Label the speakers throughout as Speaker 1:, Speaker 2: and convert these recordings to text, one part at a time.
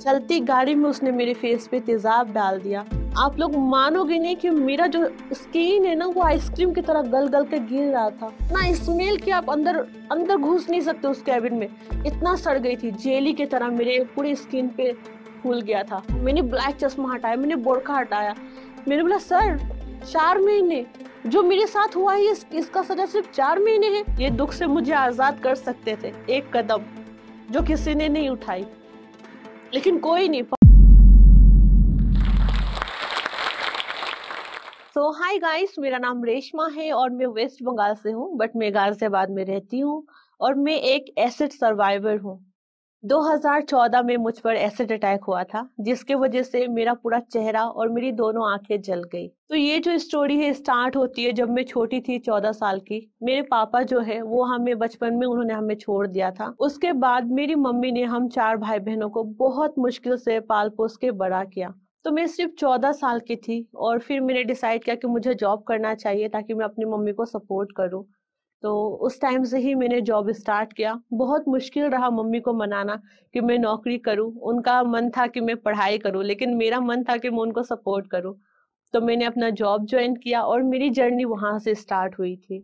Speaker 1: चलती गाड़ी में उसने मेरे फेस पे तेजाब डाल दिया आप लोग मानोगे नहीं कि मेरा जो स्किन है ना वो आइसक्रीम की तरह गल गल के गिर रहा था ना स्मेल कि आप अंदर अंदर घुस नहीं सकते उस कैबिन में इतना सड़ गई थी जेली की तरह मेरे पूरे स्किन पे फूल गया था मैंने ब्लैक चश्मा हटाया मैंने बोरखा हटाया मैंने बोला सर चार महीने जो मेरे साथ हुआ है इस, इसका सजा सिर्फ चार महीने है ये दुख से मुझे आजाद कर सकते थे एक कदम जो किसी ने नहीं उठाई लेकिन कोई नहीं सो हाय गाइस मेरा नाम रेशमा है और मैं वेस्ट बंगाल से हूँ बट मैं गाजियाबाद में रहती हूँ और मैं एक एसिड सर्वाइवर हूँ 2014 में मुझ पर एसिड अटैक हुआ था जिसके वजह से मेरा पूरा चेहरा और मेरी दोनों आंखें जल गई तो ये जो स्टोरी है स्टार्ट होती है जब मैं छोटी थी चौदह साल की मेरे पापा जो है वो हमें बचपन में उन्होंने हमें छोड़ दिया था उसके बाद मेरी मम्मी ने हम चार भाई बहनों को बहुत मुश्किल से पाल पोस के बड़ा किया तो मैं सिर्फ चौदह साल की थी और फिर मैंने डिसाइड किया कि मुझे जॉब करना चाहिए ताकि मैं अपनी मम्मी को सपोर्ट करूं तो उस टाइम से ही मैंने जॉब स्टार्ट किया बहुत मुश्किल रहा मम्मी को मनाना कि मैं नौकरी करूं उनका मन था कि मैं पढ़ाई करूं लेकिन मेरा मन था कि मैं उनको सपोर्ट करूं तो मैंने अपना जॉब ज्वाइन किया और मेरी जर्नी वहाँ से स्टार्ट हुई थी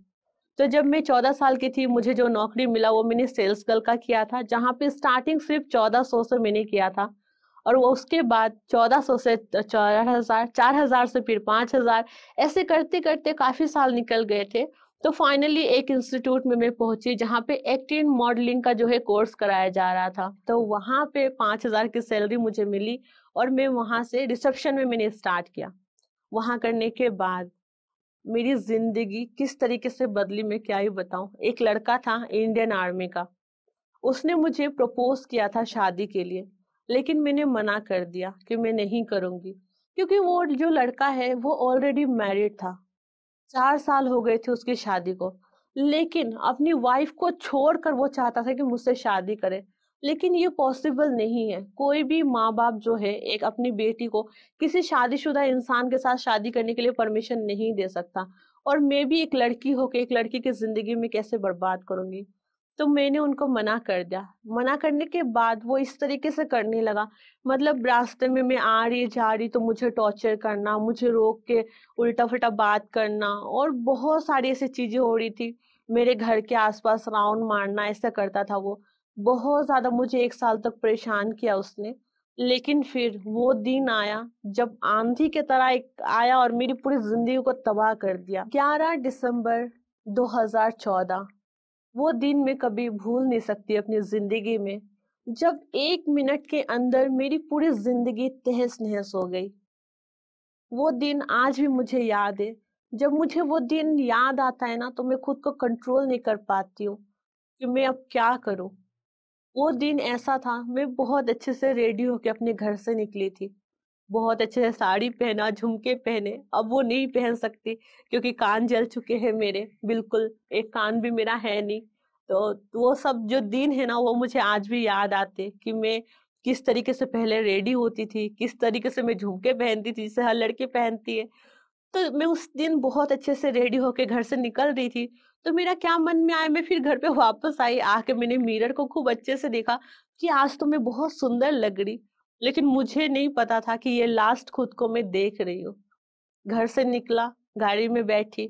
Speaker 1: तो जब मैं चौदह साल की थी मुझे जो नौकरी मिला वो मैंने सेल्स गर्ल का किया था जहाँ पे स्टार्टिंग सिर्फ चौदह सौ से मैंने किया था और वो उसके बाद चौदह सौ से चार हज़ार चार हज़ार से फिर पाँच हज़ार ऐसे करते करते काफ़ी साल निकल गए थे तो फाइनली एक इंस्टीट्यूट में मैं पहुंची जहाँ पे एक्टिन मॉडलिंग का जो है कोर्स कराया जा रहा था तो वहाँ पे पाँच हजार की सैलरी मुझे मिली और मैं वहाँ से रिसेप्शन में मैंने स्टार्ट किया वहाँ करने के बाद मेरी जिंदगी किस तरीके से बदली मैं क्या ही बताऊँ एक लड़का था इंडियन आर्मी का उसने मुझे प्रपोज किया था शादी के लिए लेकिन मैंने मना कर दिया कि मैं नहीं करूँगी क्योंकि वो जो लड़का है वो ऑलरेडी मैरिड था चार साल हो गए थे उसकी शादी को लेकिन अपनी वाइफ को छोड़कर वो चाहता था कि मुझसे शादी करे लेकिन ये पॉसिबल नहीं है कोई भी माँ बाप जो है एक अपनी बेटी को किसी शादीशुदा इंसान के साथ शादी करने के लिए परमिशन नहीं दे सकता और मैं भी एक लड़की होकर एक लड़की की जिंदगी में कैसे बर्बाद करूंगी तो मैंने उनको मना कर दिया मना करने के बाद वो इस तरीके से करने लगा मतलब रास्ते में मैं आ रही जा रही तो मुझे टॉर्चर करना मुझे रोक के उल्टा फुल्टा बात करना और बहुत सारी ऐसी चीजें हो रही थी मेरे घर के आसपास राउंड मारना ऐसा करता था वो बहुत ज्यादा मुझे एक साल तक परेशान किया उसने लेकिन फिर वो दिन आया जब आंधी की तरह एक आया और मेरी पूरी जिंदगी को तबाह कर दिया 11 दिसंबर 2014 वो दिन मैं कभी भूल नहीं सकती अपनी जिंदगी में जब एक मिनट के अंदर मेरी पूरी जिंदगी तहस नहस हो गई वो दिन आज भी मुझे याद है जब मुझे वो दिन याद आता है ना तो मैं खुद को कंट्रोल नहीं कर पाती हूँ कि मैं अब क्या करूँ वो दिन ऐसा था मैं बहुत अच्छे से रेडी होकर अपने घर से निकली थी बहुत अच्छे से साड़ी पहना झुमके पहने अब वो नहीं पहन सकती क्योंकि कान जल चुके हैं मेरे बिल्कुल एक कान भी मेरा है नहीं तो, तो, वो सब जो दिन है ना वो मुझे आज भी याद आते कि मैं किस तरीके से पहले रेडी होती थी किस तरीके से मैं झुमके पहनती थी जिसे हर लड़की पहनती है तो मैं उस दिन बहुत अच्छे से रेडी होके घर से निकल रही थी तो मेरा क्या मन में आया मैं फिर घर पे वापस आई आके मैंने मिरर को खूब अच्छे से देखा कि आज तो मैं बहुत सुंदर लग रही लेकिन मुझे नहीं पता था कि ये लास्ट खुद को मैं देख रही हूँ घर से निकला गाड़ी में बैठी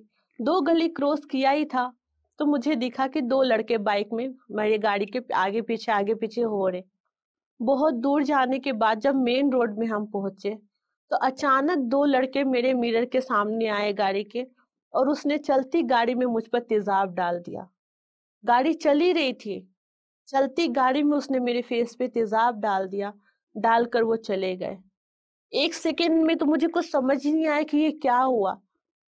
Speaker 1: दो गली क्रॉस किया ही था तो मुझे दिखा कि दो लड़के बाइक में मेरी गाड़ी के आगे पीछे आगे पीछे हो रहे बहुत दूर जाने के बाद जब मेन रोड में हम पहुंचे तो अचानक दो लड़के मेरे मिरर के सामने आए गाड़ी के और उसने चलती गाड़ी में मुझ पर तेजाब डाल दिया गाड़ी चली रही थी चलती गाड़ी में उसने मेरे फेस पे तेजाब डाल दिया डालकर वो चले गए एक सेकेंड में तो मुझे कुछ समझ ही नहीं आया कि ये क्या हुआ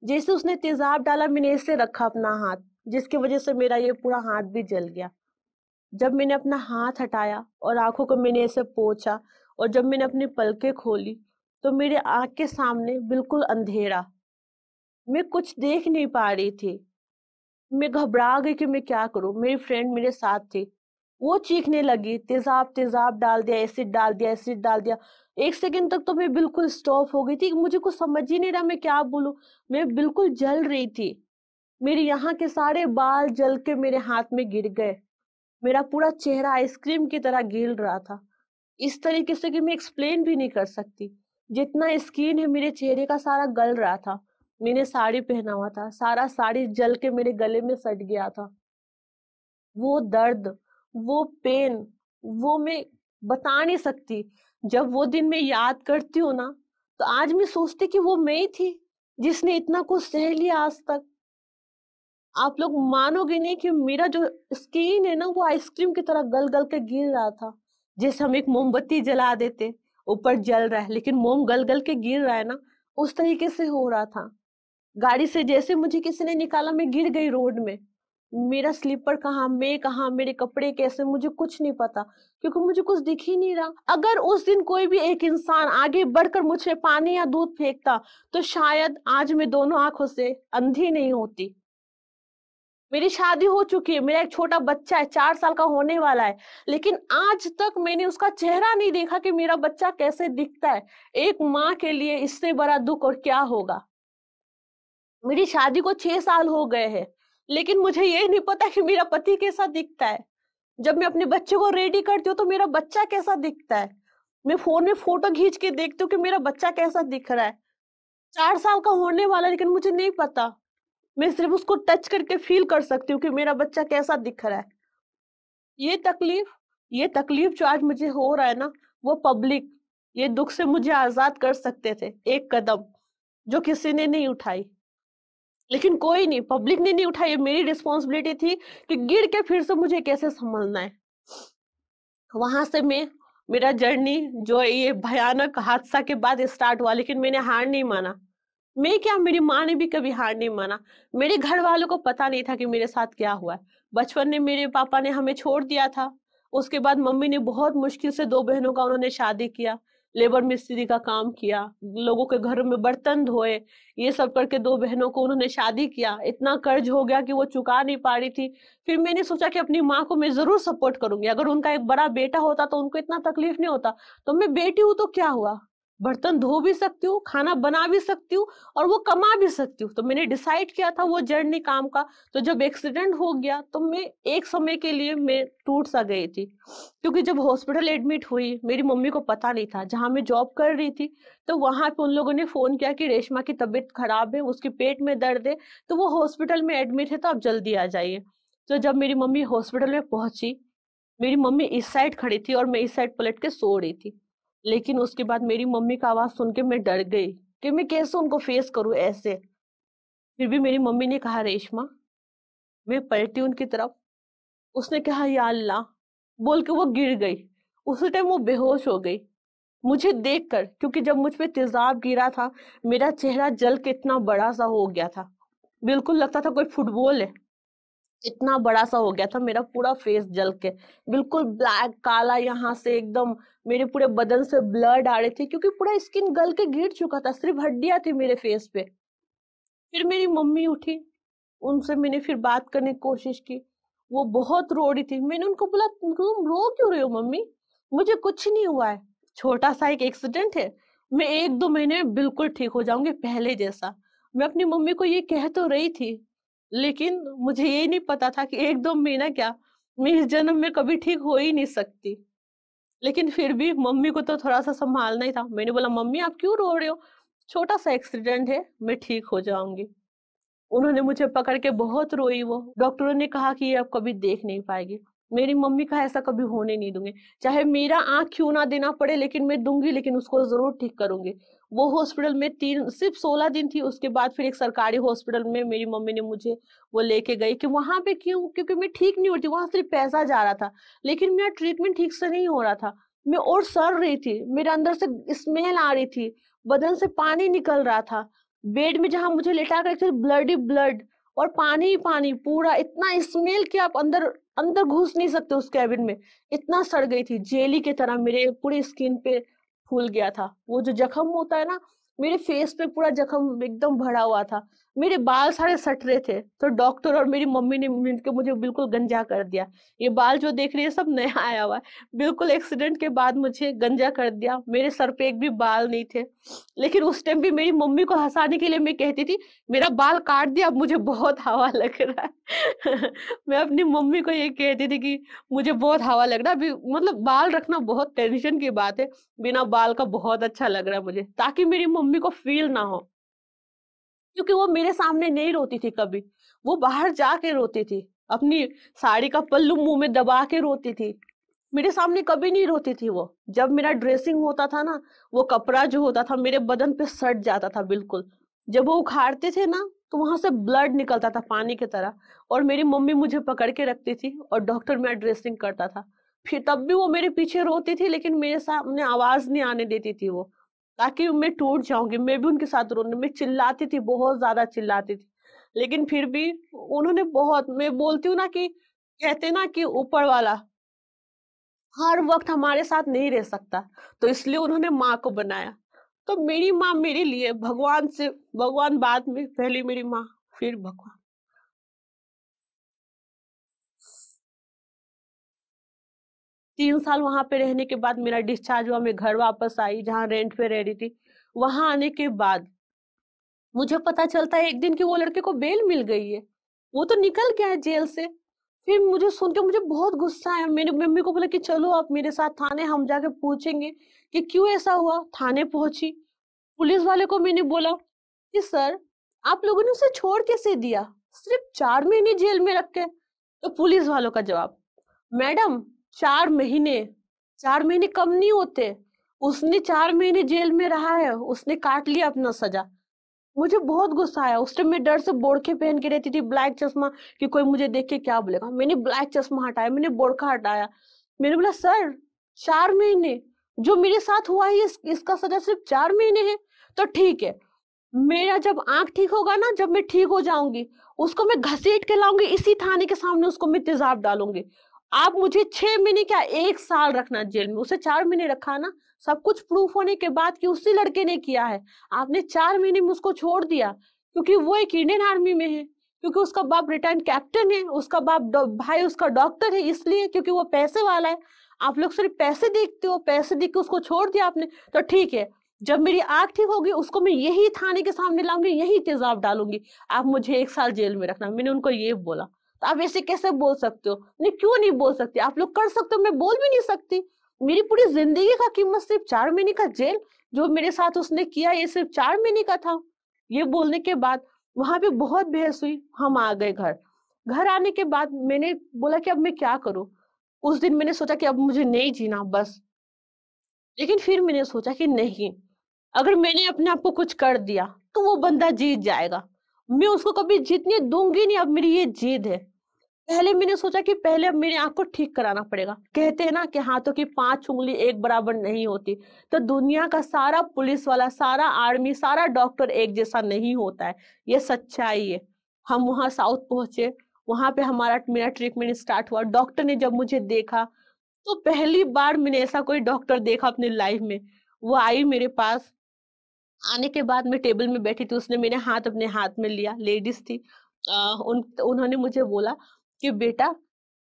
Speaker 1: जैसे उसने तेजाब डाला मैंने ऐसे रखा अपना हाथ जिसकी वजह से मेरा ये पूरा हाथ भी जल गया जब मैंने अपना हाथ हटाया और आंखों को मैंने ऐसे पोछा और जब मैंने अपनी पलकें खोली तो मेरे आँख के सामने बिल्कुल अंधेरा मैं कुछ देख नहीं पा रही थी मैं घबरा गई कि मैं क्या करूं मेरी फ्रेंड मेरे साथ थी वो चीखने लगी तेजाब तेजाब डाल दिया एसिड डाल दिया एसिड डाल दिया एक सेकंड तक तो मैं बिल्कुल स्टॉप हो गई थी मुझे कुछ समझ ही नहीं रहा मैं क्या बोलूँ मैं बिल्कुल जल रही थी मेरे यहाँ के सारे बाल जल के मेरे हाथ में गिर गए मेरा पूरा चेहरा आइसक्रीम की तरह गिर रहा था इस तरीके से कि मैं एक्सप्लेन भी नहीं कर सकती जितना स्किन है मेरे चेहरे का सारा गल रहा था मैंने साड़ी पहना हुआ था सारा साड़ी जल के मेरे गले में सट गया था वो दर्द वो पेन वो मैं बता नहीं सकती जब वो दिन मैं याद करती हूँ ना तो आज मैं सोचती कि वो मैं ही थी जिसने इतना कुछ सह लिया आज तक आप लोग मानोगे नहीं कि मेरा जो स्किन है ना वो आइसक्रीम की तरह गल गल के गिर रहा था जैसे हम एक मोमबत्ती जला देते ऊपर जल रहा है लेकिन मोम गल गल के गिर रहा है ना उस तरीके से हो रहा था गाड़ी से जैसे मुझे किसी ने निकाला मैं गिर गई रोड में मेरा स्लीपर कहाँ मैं कहाँ मेरे कपड़े कैसे मुझे कुछ नहीं पता क्योंकि मुझे कुछ दिख ही नहीं रहा अगर उस दिन कोई भी एक इंसान आगे बढ़कर मुझे पानी या दूध फेंकता तो शायद आज मैं दोनों आंखों से अंधी नहीं होती मेरी शादी हो चुकी है मेरा एक छोटा बच्चा है चार साल का होने वाला है लेकिन आज तक मैंने उसका चेहरा नहीं देखा कि मेरा बच्चा कैसे दिखता है एक माँ के लिए इससे बड़ा दुख और क्या होगा मेरी शादी को छह साल हो गए हैं लेकिन मुझे ये नहीं पता कि मेरा पति कैसा दिखता है जब मैं अपने बच्चे को रेडी करती हूँ तो मेरा बच्चा कैसा दिखता है मैं फोन में फोटो खींच के देखती हूँ कि मेरा बच्चा कैसा दिख रहा है चार साल का होने वाला लेकिन मुझे नहीं पता मैं सिर्फ उसको टच करके फील कर सकती हूँ कि मेरा बच्चा कैसा दिख रहा है ये तकलीफ ये तकलीफ जो आज मुझे हो रहा है ना वो पब्लिक ये दुख से मुझे आजाद कर सकते थे एक कदम जो किसी ने नहीं उठाई लेकिन कोई नहीं पब्लिक ने नहीं उठाई मेरी रिस्पॉन्सिबिलिटी थी कि गिर के फिर से मुझे कैसे संभलना है वहां से मैं मेरा जर्नी जो ये भयानक हादसा के बाद स्टार्ट हुआ लेकिन मैंने हार नहीं माना मैं क्या मेरी माँ ने भी कभी हार नहीं माना मेरे घर वालों को पता नहीं था कि मेरे साथ क्या हुआ है बचपन में मेरे पापा ने हमें छोड़ दिया था उसके बाद मम्मी ने बहुत मुश्किल से दो बहनों का उन्होंने शादी किया लेबर मिस्त्री का काम किया लोगों के घरों में बर्तन धोए ये सब करके दो बहनों को उन्होंने शादी किया इतना कर्ज हो गया कि वो चुका नहीं पा रही थी फिर मैंने सोचा कि अपनी माँ को मैं जरूर सपोर्ट करूंगी अगर उनका एक बड़ा बेटा होता तो उनको इतना तकलीफ नहीं होता तो मैं बेटी हूँ तो क्या हुआ बर्तन धो भी सकती हूँ खाना बना भी सकती हूँ और वो कमा भी सकती हूँ तो मैंने डिसाइड किया था वो जर्नी काम का तो जब एक्सीडेंट हो गया तो मैं एक समय के लिए मैं टूट सा गई थी क्योंकि जब हॉस्पिटल एडमिट हुई मेरी मम्मी को पता नहीं था जहाँ मैं जॉब कर रही थी तो वहाँ पे उन लोगों ने फ़ोन किया कि रेशमा की तबीयत खराब है उसके पेट में दर्द है तो वो हॉस्पिटल में एडमिट है तो आप जल्दी आ जाइए तो जब मेरी मम्मी हॉस्पिटल में पहुंची मेरी मम्मी इस साइड खड़ी थी और मैं इस साइड पलट के सो रही थी लेकिन उसके बाद मेरी मम्मी का आवाज़ सुन के मैं डर गई कि मैं कैसे उनको फेस करूँ ऐसे फिर भी मेरी मम्मी ने कहा रेशमा मैं पलटी उनकी तरफ उसने कहा या अल्लाह बोल के वो गिर गई उसी टाइम वो बेहोश हो गई मुझे देखकर क्योंकि जब मुझ पर तेजाब गिरा था मेरा चेहरा जल के इतना बड़ा सा हो गया था बिल्कुल लगता था कोई फुटबॉल है इतना बड़ा सा हो गया था मेरा पूरा फेस जल के बिल्कुल ब्लैक काला यहाँ से एकदम मेरे पूरे बदन से ब्लड आ रहे थे क्योंकि पूरा स्किन गल के गिर चुका था सिर्फ हड्डियां थी मेरे फेस पे फिर मेरी मम्मी उठी उनसे मैंने फिर बात करने की कोशिश की वो बहुत रो रही थी मैंने उनको बोला तुम रो क्यों रही हो मम्मी मुझे कुछ नहीं हुआ है छोटा सा एक एक्सीडेंट है मैं एक दो महीने में बिल्कुल ठीक हो जाऊंगी पहले जैसा मैं अपनी मम्मी को ये कह तो रही थी लेकिन मुझे ये नहीं पता था कि एक दो महीना क्या मैं इस जन्म में कभी ठीक हो ही नहीं सकती लेकिन फिर भी मम्मी को तो थोड़ा सा संभालना ही था मैंने बोला मम्मी आप क्यों रो रहे हो छोटा सा एक्सीडेंट है मैं ठीक हो जाऊंगी उन्होंने मुझे पकड़ के बहुत रोई वो डॉक्टरों ने कहा कि ये आप कभी देख नहीं पाएगी मेरी मम्मी का ऐसा कभी होने नहीं दूंगी चाहे मेरा आंख क्यों ना देना पड़े लेकिन मैं दूंगी लेकिन उसको जरूर ठीक करूंगी वो हॉस्पिटल में तीन सिर्फ सोलह दिन थी उसके बाद फिर एक सरकारी हॉस्पिटल में मेरी मम्मी ने मुझे वो लेके गई कि वहाँ पे क्यों क्योंकि मैं ठीक नहीं होती वहाँ सिर्फ पैसा जा रहा था लेकिन मेरा ट्रीटमेंट ठीक से नहीं हो रहा था मैं और सर रही थी मेरे अंदर से स्मेल आ रही थी बदन से पानी निकल रहा था बेड में जहाँ मुझे लेटा कर ब्लड ही ब्लड और पानी ही पानी पूरा इतना स्मेल कि आप अंदर अंदर घुस नहीं सकते उस कैबिन में इतना सड़ गई थी जेली की तरह मेरे पूरी स्किन पे फूल गया था वो जो जख्म होता है ना मेरे फेस पे पूरा जख्म एकदम भरा हुआ था मेरे बाल सारे सट रहे थे तो डॉक्टर और मेरी मम्मी ने मिलकर मुझे बिल्कुल गंजा कर दिया ये बाल जो देख रही है सब नया आया हुआ है बिल्कुल एक्सीडेंट के बाद मुझे गंजा कर दिया मेरे सर पे एक भी बाल नहीं थे लेकिन उस टाइम भी मेरी मम्मी को हंसाने के लिए मैं कहती थी मेरा बाल काट दिया अब मुझे बहुत हवा लग रहा है मैं अपनी मम्मी को ये कहती थी कि मुझे बहुत हवा लग रहा है अभी मतलब बाल रखना बहुत टेंशन की बात है बिना बाल का बहुत अच्छा लग रहा है मुझे ताकि मेरी मम्मी मम्मी को फील ना हो क्योंकि वो मेरे सामने नहीं रोती थी कभी वो बाहर जाके रोती थी अपनी साड़ी का पल्लू मुंह में दबा के रोती थी मेरे सामने कभी नहीं रोती थी वो जब मेरा ड्रेसिंग होता था ना वो कपड़ा जो होता था मेरे बदन पे सट जाता था बिल्कुल जब वो उखाड़ते थे ना तो वहां से ब्लड निकलता था पानी की तरह और मेरी मम्मी मुझे पकड़ के रखती थी और डॉक्टर मेरा ड्रेसिंग करता था फिर तब भी वो मेरे पीछे रोती थी लेकिन मेरे सामने आवाज नहीं आने देती थी वो ताकि मैं टूट जाऊंगी मैं भी उनके साथ रोने में चिल्लाती थी बहुत ज्यादा चिल्लाती थी लेकिन फिर भी उन्होंने बहुत मैं बोलती हूँ ना कि कहते ना कि ऊपर वाला हर वक्त हमारे साथ नहीं रह सकता तो इसलिए उन्होंने माँ को बनाया तो मेरी माँ मेरे लिए भगवान से भगवान बाद में पहले मेरी माँ फिर भगवान तीन साल वहाँ पे रहने के बाद मेरा डिस्चार्ज हुआ मैं घर वापस आई जहाँ रेंट पे रह रही थी वहाँ आने के बाद मुझे पता चलता है एक दिन की वो लड़के को बेल मिल गई है वो तो निकल गया है जेल से फिर मुझे सुन के मुझे बहुत गुस्सा आया मैंने मम्मी को बोला कि चलो आप मेरे साथ थाने हम जाके पूछेंगे कि क्यों ऐसा हुआ थाने पहुंची पुलिस वाले को मैंने बोला कि सर आप लोगों ने उसे छोड़ कैसे दिया सिर्फ चार महीने जेल में रख के तो पुलिस वालों का जवाब मैडम चार महीने चार महीने कम नहीं होते उसने चार महीने जेल में रहा है उसने काट लिया अपना सजा मुझे बहुत गुस्सा आया उस टाइम मैं डर से बोड़खे पहन के रहती थी ब्लैक चश्मा कि कोई मुझे देख के क्या बोलेगा मैंने ब्लैक चश्मा हटाया मैंने बोड़खा हटाया मैंने बोला सर चार महीने जो मेरे साथ हुआ है इस, इसका सजा सिर्फ चार महीने है तो ठीक है मेरा जब आंख ठीक होगा ना जब मैं ठीक हो जाऊंगी उसको मैं घसीट के लाऊंगी इसी थाने के सामने उसको मैं तेजाब डालूंगी आप मुझे छह महीने क्या एक साल रखना जेल में उसे चार महीने रखा ना सब कुछ प्रूफ होने के बाद कि उसी लड़के ने किया है आपने चार महीने में उसको छोड़ दिया क्योंकि वो एक इंडियन आर्मी में है क्योंकि उसका बाप रिटायर्ड कैप्टन है उसका बाप भाई उसका डॉक्टर है इसलिए क्योंकि वो पैसे वाला है आप लोग सिर्फ पैसे देखते हो पैसे देख के उसको छोड़ दिया आपने तो ठीक है जब मेरी आग ठीक होगी उसको मैं यही थाने के सामने लाऊंगी यही तेजाब डालूंगी आप मुझे एक साल जेल में रखना मैंने उनको ये बोला तो आप ऐसे कैसे बोल सकते हो नहीं क्यों नहीं बोल सकते आप लोग कर सकते हो मैं बोल भी नहीं सकती मेरी पूरी जिंदगी का कीमत सिर्फ चार महीने का जेल जो मेरे साथ उसने किया ये सिर्फ चार महीने का था ये बोलने के बाद वहां पे बहुत बहस हुई हम आ गए घर घर आने के बाद मैंने बोला कि अब मैं क्या करूं उस दिन मैंने सोचा कि अब मुझे नहीं जीना बस लेकिन फिर मैंने सोचा कि नहीं अगर मैंने अपने आप को कुछ कर दिया तो वो बंदा जीत जाएगा मैं उसको कभी जीतने दूंगी नहीं अब मेरी ये जीत है पहले मैंने सोचा कि पहले अब मेरी आंख को ठीक कराना पड़ेगा कहते हैं ना कि हाथों की पांच उंगली एक बराबर नहीं होती तो दुनिया का सारा पुलिस वाला सारा आर्मी सारा डॉक्टर एक जैसा नहीं होता है ये सच्चाई है हम वहाँ साउथ पहुंचे वहां पे हमारा मेरा ट्रीटमेंट स्टार्ट हुआ डॉक्टर ने जब मुझे देखा तो पहली बार मैंने ऐसा कोई डॉक्टर देखा अपनी लाइफ में वो आई मेरे पास आने के बाद मैं टेबल में बैठी थी उसने मेरे हाथ अपने हाथ में लिया लेडीज थी आ, उन उन्होंने मुझे बोला कि बेटा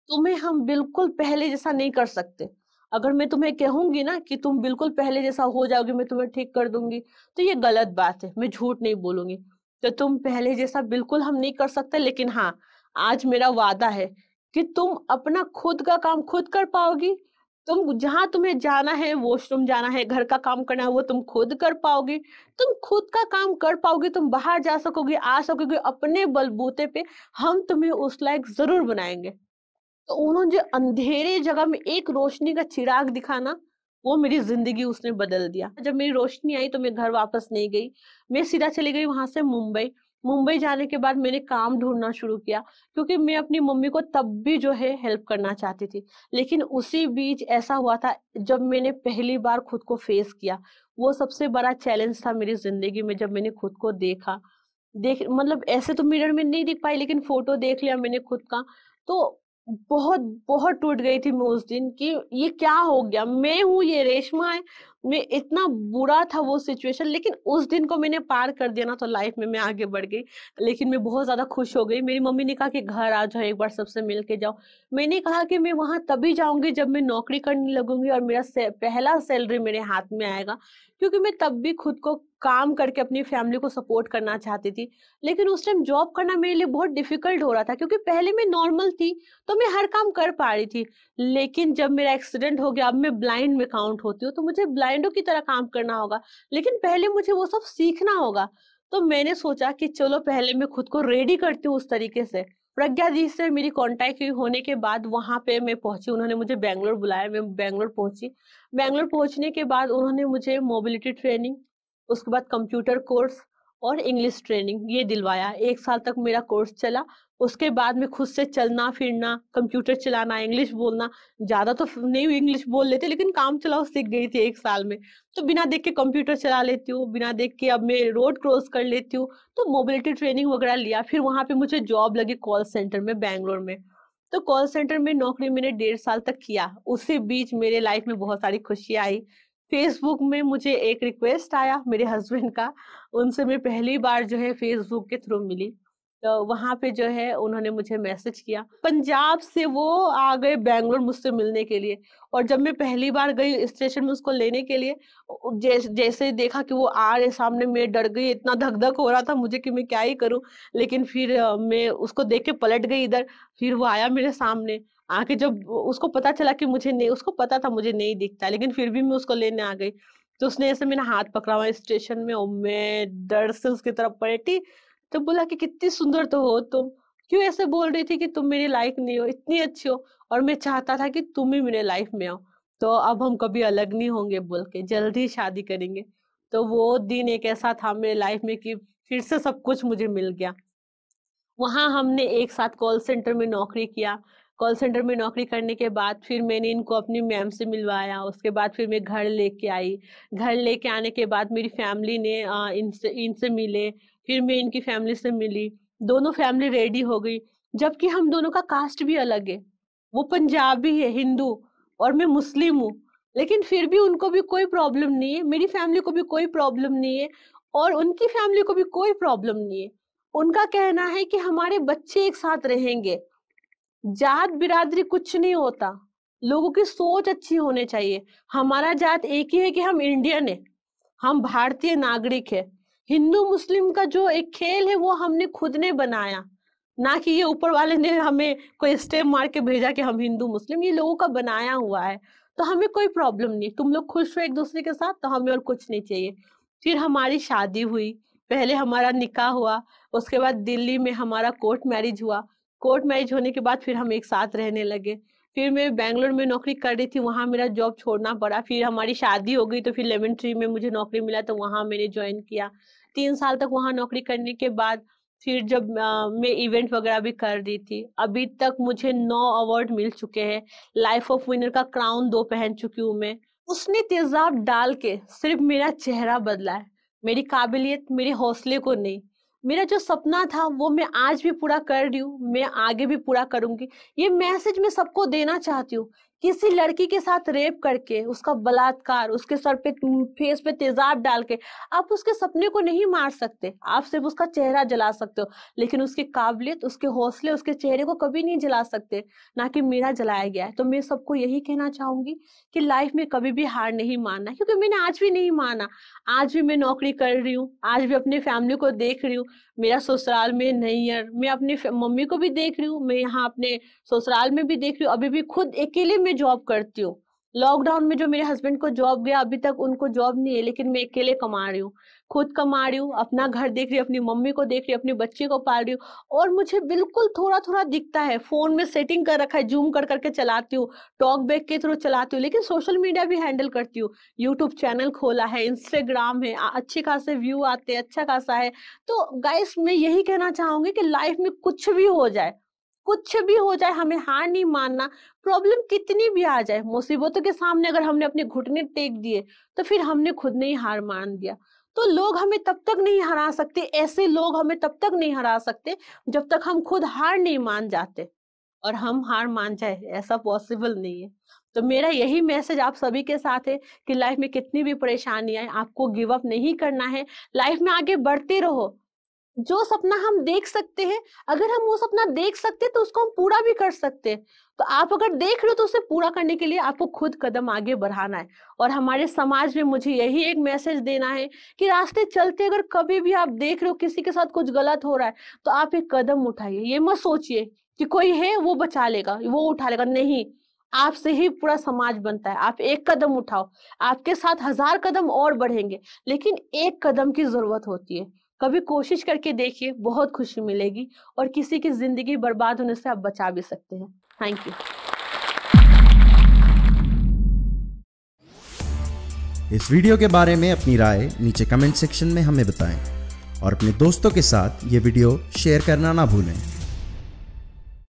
Speaker 1: तुम्हें हम बिल्कुल पहले जैसा नहीं कर सकते अगर मैं तुम्हें कहूंगी ना कि तुम बिल्कुल पहले जैसा हो जाओगे मैं तुम्हें ठीक कर दूंगी तो ये गलत बात है मैं झूठ नहीं बोलूंगी तो तुम पहले जैसा बिल्कुल हम नहीं कर सकते लेकिन हाँ आज मेरा वादा है कि तुम अपना खुद का काम खुद कर पाओगी तुम जहां तुम्हें जाना है वॉशरूम जाना है घर का काम करना है वो तुम खुद कर पाओगे तुम खुद का काम कर पाओगे तुम बाहर जा सकोगे आ सकोगे अपने बलबूते पे हम तुम्हें उस लायक जरूर बनाएंगे तो उन्होंने जो अंधेरे जगह में एक रोशनी का चिराग दिखाना वो मेरी जिंदगी उसने बदल दिया जब मेरी रोशनी आई तो मैं घर वापस नहीं गई मैं सीधा चली गई वहां से मुंबई मुंबई जाने के बाद मैंने काम ढूंढना शुरू किया क्योंकि मैं अपनी मम्मी को तब भी जो है हेल्प करना चाहती थी लेकिन उसी बीच ऐसा हुआ था जब मैंने पहली बार खुद को फेस किया वो सबसे बड़ा चैलेंज था मेरी जिंदगी में जब मैंने खुद को देखा देख मतलब ऐसे तो मिरर में नहीं दिख पाई लेकिन फोटो देख लिया मैंने खुद का तो बहुत बहुत टूट गई थी मैं उस दिन कि ये क्या हो गया मैं हूँ ये रेशमा है में इतना बुरा था वो सिचुएशन लेकिन उस दिन को मैंने पार कर दिया ना तो लाइफ में मैं आगे बढ़ गई लेकिन मैं बहुत ज़्यादा खुश हो गई मेरी मम्मी ने कहा कि घर आ जाओ एक बार सबसे मिल के जाओ मैंने कहा कि मैं वहाँ तभी जाऊँगी जब मैं नौकरी करने लगूंगी और मेरा से, पहला सैलरी मेरे हाथ में आएगा क्योंकि मैं तब भी खुद को काम करके अपनी फैमिली को सपोर्ट करना चाहती थी लेकिन उस टाइम जॉब करना मेरे लिए बहुत डिफिकल्ट हो रहा था क्योंकि पहले मैं नॉर्मल थी तो मैं हर काम कर पा रही थी लेकिन जब मेरा एक्सीडेंट हो गया अब मैं ब्लाइंड में काउंट होती हूँ तो मुझे ब्लाइंड ब्लाइंडों की तरह काम करना होगा लेकिन पहले मुझे वो सब सीखना होगा तो मैंने सोचा कि चलो पहले मैं खुद को रेडी करती हूँ उस तरीके से प्रज्ञा जी से मेरी कॉन्टैक्ट होने के बाद वहाँ पे मैं पहुंची उन्होंने मुझे बैंगलोर बुलाया मैं बैंगलोर पहुंची बैंगलोर पहुंचने के बाद उन्होंने मुझे मोबिलिटी ट्रेनिंग उसके बाद कंप्यूटर कोर्स और इंग्लिश ट्रेनिंग ये दिलवाया एक साल तक मेरा कोर्स चला उसके बाद में खुद से चलना फिरना कंप्यूटर चलाना इंग्लिश बोलना ज़्यादा तो नहीं इंग्लिश बोल लेते लेकिन काम चलाओ सीख गई थी एक साल में तो बिना देख के कंप्यूटर चला लेती हूँ बिना देख के अब मैं रोड क्रॉस कर लेती हूँ तो मोबिलिटी ट्रेनिंग वगैरह लिया फिर वहां पर मुझे जॉब लगी कॉल सेंटर में बैंगलोर में तो कॉल सेंटर में नौकरी मैंने डेढ़ साल तक किया उसी बीच मेरे लाइफ में बहुत सारी खुशियाँ आई फेसबुक में मुझे एक रिक्वेस्ट आया मेरे हस्बैंड का उनसे मैं पहली बार जो है फेसबुक के थ्रू मिली तो वहाँ पे जो है उन्होंने मुझे मैसेज किया पंजाब से वो आ गए बैंगलोर मुझसे मिलने के लिए और जब मैं पहली बार गई स्टेशन में उसको लेने के लिए जैस, जैसे देखा कि वो आ रहे सामने मैं डर गई इतना धक धक हो रहा था मुझे कि मैं क्या ही करूँ लेकिन फिर मैं उसको देख के पलट गई इधर फिर वो आया मेरे सामने आके जब उसको पता चला कि मुझे नहीं उसको पता था मुझे नहीं दिखता लेकिन फिर भी मैं उसको लेने आ गई तो उसने ऐसे मेरा हाथ पकड़ा हुआ स्टेशन में और मैं डर से उसकी तरफ पलटी तो बोला कि कितनी सुंदर तो हो तुम क्यों ऐसे बोल रही थी कि तुम मेरी लाइफ नहीं हो इतनी अच्छी हो और मैं चाहता था कि तुम ही मेरे लाइफ में हो तो अब हम कभी अलग नहीं होंगे बोल के जल्दी शादी करेंगे तो वो दिन एक ऐसा था मेरे लाइफ में कि फिर से सब कुछ मुझे मिल गया वहाँ हमने एक साथ कॉल सेंटर में नौकरी किया कॉल सेंटर में नौकरी करने के बाद फिर मैंने इनको अपनी मैम से मिलवाया उसके बाद फिर मैं घर लेके आई घर लेके आने के बाद मेरी फैमिली ने इनसे इनसे मिले फिर मैं इनकी फैमिली से मिली दोनों फैमिली रेडी हो गई जबकि हम दोनों का कास्ट भी अलग है वो पंजाबी है हिंदू और मैं मुस्लिम हूँ लेकिन फिर भी उनको भी कोई प्रॉब्लम नहीं है मेरी फैमिली को भी कोई प्रॉब्लम नहीं है और उनकी फैमिली को भी कोई प्रॉब्लम नहीं है उनका कहना है कि हमारे बच्चे एक साथ रहेंगे जात बिरादरी कुछ नहीं होता लोगों की सोच अच्छी होनी चाहिए हमारा जात एक ही है कि हम इंडियन है हम भारतीय नागरिक है हिंदू मुस्लिम का जो एक खेल है वो हमने खुद ने बनाया ना कि ये ऊपर वाले ने हमें कोई स्टेप मार के भेजा कि हम हिंदू मुस्लिम ये लोगों का बनाया हुआ है तो हमें कोई प्रॉब्लम नहीं तुम लोग खुश हो एक दूसरे के साथ तो हमें और कुछ नहीं चाहिए फिर हमारी शादी हुई पहले हमारा निकाह हुआ उसके बाद दिल्ली में हमारा कोर्ट मैरिज हुआ कोर्ट मैरिज होने के बाद फिर हम एक साथ रहने लगे फिर मैं बैंगलोर में नौकरी कर रही थी वहाँ मेरा जॉब छोड़ना पड़ा फिर हमारी शादी हो गई तो फिर लेमन ट्री में मुझे नौकरी मिला तो वहाँ मैंने ज्वाइन किया तीन साल तक वहाँ नौकरी करने के बाद फिर जब आ, मैं इवेंट वगैरह भी कर रही थी अभी तक मुझे नौ अवार्ड मिल चुके हैं लाइफ ऑफ विनर का क्राउन दो पहन चुकी हूँ मैं उसने तेजाब डाल के सिर्फ मेरा चेहरा बदला है मेरी काबिलियत मेरे हौसले को नहीं मेरा जो सपना था वो मैं आज भी पूरा कर रही हूँ मैं आगे भी पूरा करूंगी ये मैसेज मैं सबको देना चाहती हूँ किसी लड़की के साथ रेप करके उसका बलात्कार उसके सर पे फेस पे तेजाब डाल के आप उसके सपने को नहीं मार सकते आप सिर्फ उसका चेहरा जला सकते हो लेकिन उसकी काबिलियत उसके हौसले उसके चेहरे को कभी नहीं जला सकते ना कि मेरा जलाया गया है तो मैं सबको यही कहना चाहूंगी कि लाइफ में कभी भी हार नहीं मानना क्योंकि मैंने आज भी नहीं माना आज भी मैं नौकरी कर रही हूँ आज भी अपनी फैमिली को देख रही हूँ मेरा ससुराल में है मैं अपनी मम्मी को भी देख रही हूँ मैं यहाँ अपने ससुराल में भी देख रही हूँ अभी भी खुद अकेले मैं जॉब करती हूँ लॉकडाउन में जो मेरे हस्बैंड को जॉब गया अभी तक उनको जॉब नहीं है लेकिन मैं अकेले कमा रही हूँ खुद कमा रही हूँ अपना घर देख रही हूँ अपनी मम्मी को देख रही हूँ अपने बच्चे को पाल रही हूँ और मुझे बिल्कुल थोड़ा थोड़ा दिखता है फोन में सेटिंग कर रखा है जूम कर करके चलाती हूँ टॉक बैक के थ्रू चलाती हूँ लेकिन सोशल मीडिया भी हैंडल करती हूँ यूट्यूब चैनल खोला है इंस्टाग्राम है अच्छे खासे व्यू आते हैं अच्छा खासा है तो गाइस मैं यही कहना चाहूंगी कि लाइफ में कुछ भी हो जाए कुछ भी हो जाए हमें हार नहीं मानना प्रॉब्लम कितनी भी आ जाए मुसीबतों के सामने अगर हमने अपने घुटने टेक दिए तो फिर हमने खुद ने ही हार मान दिया तो लोग हमें तब तक नहीं हरा सकते ऐसे लोग हमें तब तक नहीं हरा सकते जब तक हम खुद हार नहीं मान जाते और हम हार मान जाए ऐसा पॉसिबल नहीं है तो मेरा यही मैसेज आप सभी के साथ है कि लाइफ में कितनी भी परेशानी आए आपको गिव अप नहीं करना है लाइफ में आगे बढ़ते रहो जो सपना हम देख सकते हैं अगर हम वो सपना देख सकते हैं तो उसको हम पूरा भी कर सकते हैं तो आप अगर देख रहे हो तो उसे पूरा करने के लिए आपको खुद कदम आगे बढ़ाना है और हमारे समाज में मुझे यही एक मैसेज देना है कि रास्ते चलते अगर कभी भी आप देख रहे हो किसी के साथ कुछ गलत हो रहा है तो आप एक कदम उठाइए ये मत सोचिए कि कोई है वो बचा लेगा वो उठा लेगा नहीं आपसे ही पूरा समाज बनता है आप एक कदम उठाओ आपके साथ हजार कदम और बढ़ेंगे लेकिन एक कदम की जरूरत होती है कभी कोशिश करके देखिए बहुत खुशी मिलेगी और किसी की ज़िंदगी बर्बाद होने से आप बचा भी सकते हैं थैंक यू इस वीडियो के बारे में अपनी राय नीचे कमेंट सेक्शन में हमें बताएं और अपने दोस्तों के साथ ये वीडियो शेयर करना ना भूलें